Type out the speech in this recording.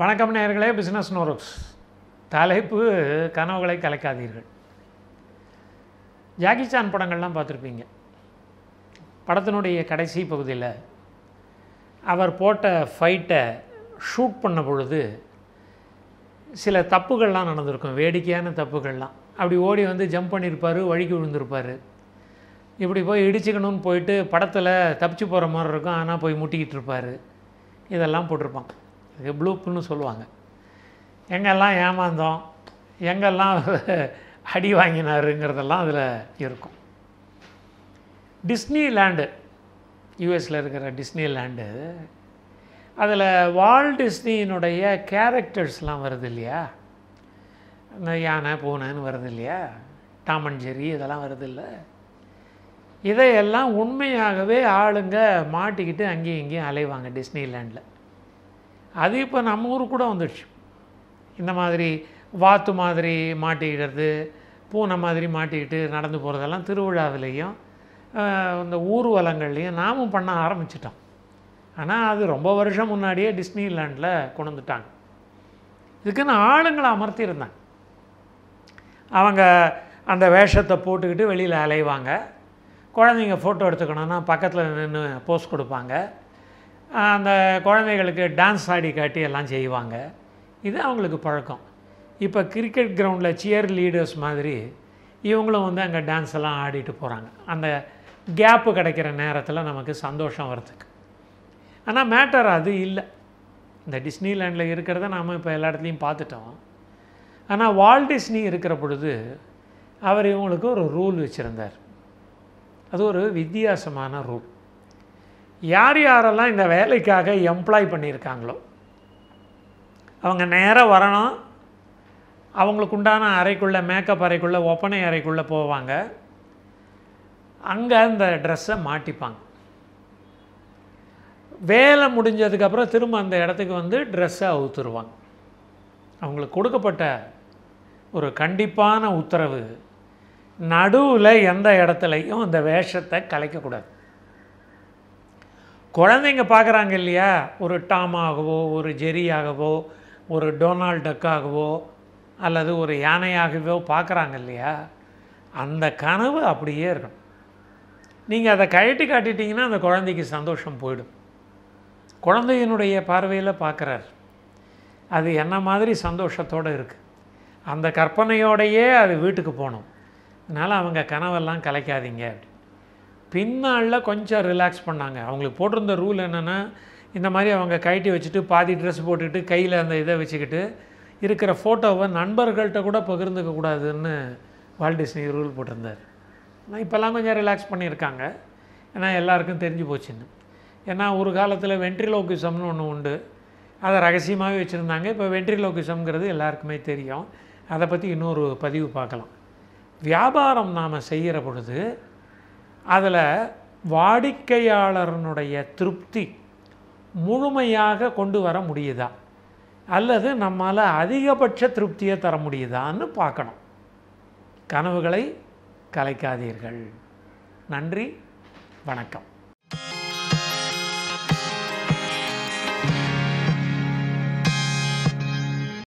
வணக்கம் நேர்களே பிஸ்னஸ் நோரோக்ஸ் தலைப்பு கனவுகளை கலைக்காதீர்கள் ஜாக்கி சான் படங்கள்லாம் பார்த்துருப்பீங்க படத்தினுடைய கடைசி பகுதியில் அவர் போட்ட ஃபைட்டை ஷூட் பண்ண பொழுது சில தப்புகள்லாம் நடந்திருக்கும் வேடிக்கையான தப்புகள்லாம் அப்படி ஓடி வந்து ஜம்ப் பண்ணியிருப்பார் வழுக்கி விழுந்திருப்பார் இப்படி போய் இடிச்சுக்கணும்னு போயிட்டு படத்தில் தப்பிச்சு போகிற மாதிரி இருக்கும் ஆனால் போய் முட்டிக்கிட்டு இருப்பார் இதெல்லாம் போட்டிருப்பாங்க இதுக்கு ப்ளூப்புன்னு சொல்லுவாங்க எங்கெல்லாம் ஏமாந்தோம் எங்கெல்லாம் அடி வாங்கினாருங்கிறதெல்லாம் அதில் இருக்கும் டிஸ்னி லேண்டு யூஎஸில் இருக்கிற டிஸ்னி லேண்டு அதில் வால் டிஸ்னியினுடைய கேரக்டர்ஸ்லாம் வருது இல்லையா இந்த யானை பூனைன்னு வருது இல்லையா டாமன் ஜெரி இதெல்லாம் வருது இல்லை இதையெல்லாம் உண்மையாகவே ஆளுங்க மாட்டிக்கிட்டு அங்கேயும் இங்கேயும் அலைவாங்க டிஸ்னிலேண்டில் அது இப்போ நம்ம ஊர் கூட வந்துடுச்சு இந்த மாதிரி வாத்து மாதிரி மாட்டிக்கிறது பூனை மாதிரி மாட்டிக்கிட்டு நடந்து போகிறதெல்லாம் திருவிழாவிலையும் இந்த ஊர்வலங்கள்லையும் நாமும் பண்ண ஆரம்பிச்சிட்டோம் ஆனால் அது ரொம்ப வருஷம் முன்னாடியே டிஸ்னிலேண்டில் கொண்டு வந்துட்டாங்க இதுக்குன்னு ஆளுங்களை அமர்த்தியிருந்தாங்க அவங்க அந்த வேஷத்தை போட்டுக்கிட்டு வெளியில் அலைவாங்க குழந்தைங்க ஃபோட்டோ எடுத்துக்கணுன்னா பக்கத்தில் நின்று போஸ் கொடுப்பாங்க அந்த குழந்தைகளுக்கு டான்ஸ் ஆடி காட்டி எல்லாம் செய்வாங்க இது அவங்களுக்கு பழக்கம் இப்போ கிரிக்கெட் கிரவுண்டில் சியர் லீடர்ஸ் மாதிரி இவங்களும் வந்து அங்கே டான்ஸ் எல்லாம் ஆடிட்டு போகிறாங்க அந்த கேப்பு கிடைக்கிற நேரத்தில் நமக்கு சந்தோஷம் வர்றதுக்கு ஆனால் மேட்டர் அது இல்லை இந்த டிஸ்னிலேண்டில் இருக்கிறத நாம் இப்போ எல்லா இடத்துலையும் பார்த்துட்டோம் ஆனால் வால் டிஸ்னி இருக்கிற பொழுது அவர் இவங்களுக்கு ஒரு ரூல் வச்சுருந்தார் அது ஒரு வித்தியாசமான ரூல் யார் யாரெல்லாம் இந்த வேலைக்காக எம்ப்ளாய் பண்ணியிருக்காங்களோ அவங்க நேராக வரணும் அவங்களுக்கு உண்டான அறைக்குள்ளே மேக்கப் அறைக்குள்ளே ஒப்பனை அறைக்குள்ளே போவாங்க அங்கே அந்த ட்ரெஸ்ஸை மாட்டிப்பாங்க வேலை முடிஞ்சதுக்கப்புறம் திரும்ப அந்த இடத்துக்கு வந்து ட்ரெஸ்ஸை அவுத்துருவாங்க அவங்களுக்கு கொடுக்கப்பட்ட ஒரு கண்டிப்பான உத்தரவு நடுவில் எந்த இடத்துலையும் அந்த வேஷத்தை கலைக்கக்கூடாது குழந்தைங்க பார்க்குறாங்க இல்லையா ஒரு டாமாகவோ ஒரு ஜெரியாகவோ ஒரு டொனால்ட் டக்காகவோ அல்லது ஒரு யானையாகவோ பார்க்குறாங்க இல்லையா அந்த கனவு அப்படியே இருக்கும் நீங்கள் அதை கழட்டி காட்டிட்டிங்கன்னா அந்த குழந்தைக்கு சந்தோஷம் போயிடும் குழந்தையினுடைய பார்வையில் பார்க்குறார் அது என்ன மாதிரி சந்தோஷத்தோடு இருக்குது அந்த கற்பனையோடையே அது வீட்டுக்கு போகணும் அதனால் அவங்க கனவெல்லாம் கலைக்காதீங்க அப்படி பின்னால் கொஞ்சம் ரிலாக்ஸ் பண்ணாங்க அவங்களுக்கு போட்டிருந்த ரூல் என்னென்னா இந்த மாதிரி அவங்க கைட்டி வச்சுட்டு பாதி ட்ரெஸ் போட்டுக்கிட்டு கையில் அந்த இதை வச்சுக்கிட்டு இருக்கிற ஃபோட்டோவை நண்பர்கள்ட்ட கூட பகிர்ந்துக்கக்கூடாதுன்னு வால்டிஸ்னி ரூல் போட்டிருந்தார் ஆனால் இப்போல்லாம் கொஞ்சம் ரிலாக்ஸ் பண்ணியிருக்காங்க ஏன்னா எல்லாருக்கும் தெரிஞ்சு போச்சுன்னு ஏன்னா ஒரு காலத்தில் வென்ட்ரிலோகிசம்னு ஒன்று உண்டு அதை ரகசியமாகவே வச்சுருந்தாங்க இப்போ வென்ட்ரிலோகிசம்ங்கிறது எல்லாருக்குமே தெரியும் அதை பற்றி இன்னொரு பதிவு பார்க்கலாம் வியாபாரம் நாம் செய்கிற பொழுது அதில் வாடிக்கையாளரனுடைய திருப்தி முழுமையாக கொண்டு வர முடியுதா அல்லது நம்மால் அதிகபட்ச திருப்தியை தர முடியுதான்னு பார்க்கணும் கனவுகளை கலைக்காதீர்கள் நன்றி வணக்கம்